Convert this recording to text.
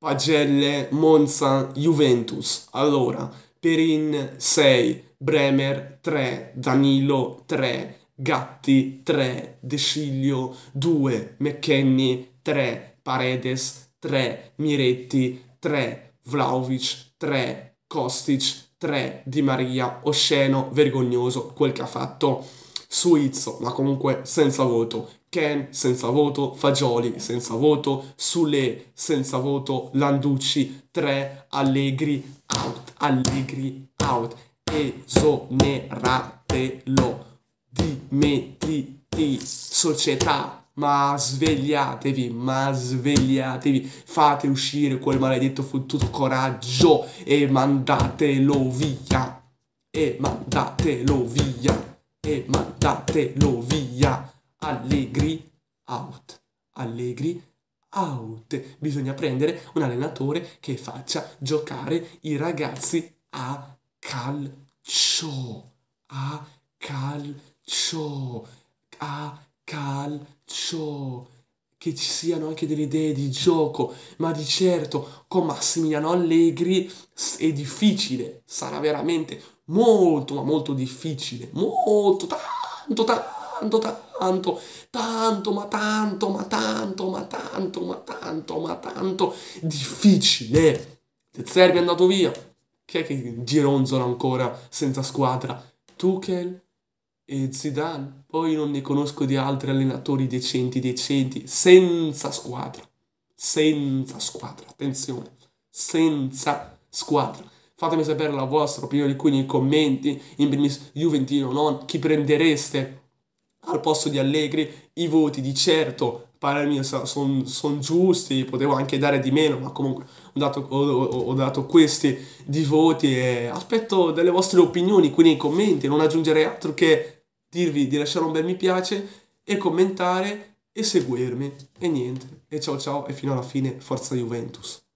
Pagelle, Monza, Juventus. Allora, Perin 6, Bremer 3, Danilo 3, Gatti 3, De Sciglio 2, McKenny 3, Paredes 3, Miretti 3, Vlaovic 3, Kostic 3, Di Maria, osceno, vergognoso quel che ha fatto. Suizzo, ma comunque senza voto. Ken senza voto, Fagioli senza voto, Sule senza voto, Landucci 3, Allegri out, Allegri out, esoneratelo, dimettiti, società, ma svegliatevi, ma svegliatevi, fate uscire quel maledetto fottuto coraggio e mandatelo via, e mandatelo via, e mandatelo via. Allegri out. Allegri out. Bisogna prendere un allenatore che faccia giocare i ragazzi a calcio. A calcio. A calcio. Che ci siano anche delle idee di gioco, ma di certo con Massimiliano Allegri è difficile, sarà veramente molto, ma molto difficile, molto, tanto, tanto tanto, tanto, tanto, ma tanto, ma tanto, ma tanto, ma tanto, ma tanto difficile. De Zerbi è andato via. Chi è che gironzola ancora senza squadra? Tuchel e Zidane. Poi non ne conosco di altri allenatori decenti, decenti, senza squadra. Senza squadra, attenzione, senza squadra. Fatemi sapere la vostra opinione qui nei commenti, in primis Juventino non, chi prendereste al posto di Allegri, i voti di certo Parmi sono son giusti, potevo anche dare di meno, ma comunque ho dato, ho, ho dato, questi di voti e aspetto delle vostre opinioni qui nei commenti, non aggiungerei altro che dirvi di lasciare un bel mi piace e commentare e seguirmi. E niente, e ciao ciao e fino alla fine Forza Juventus.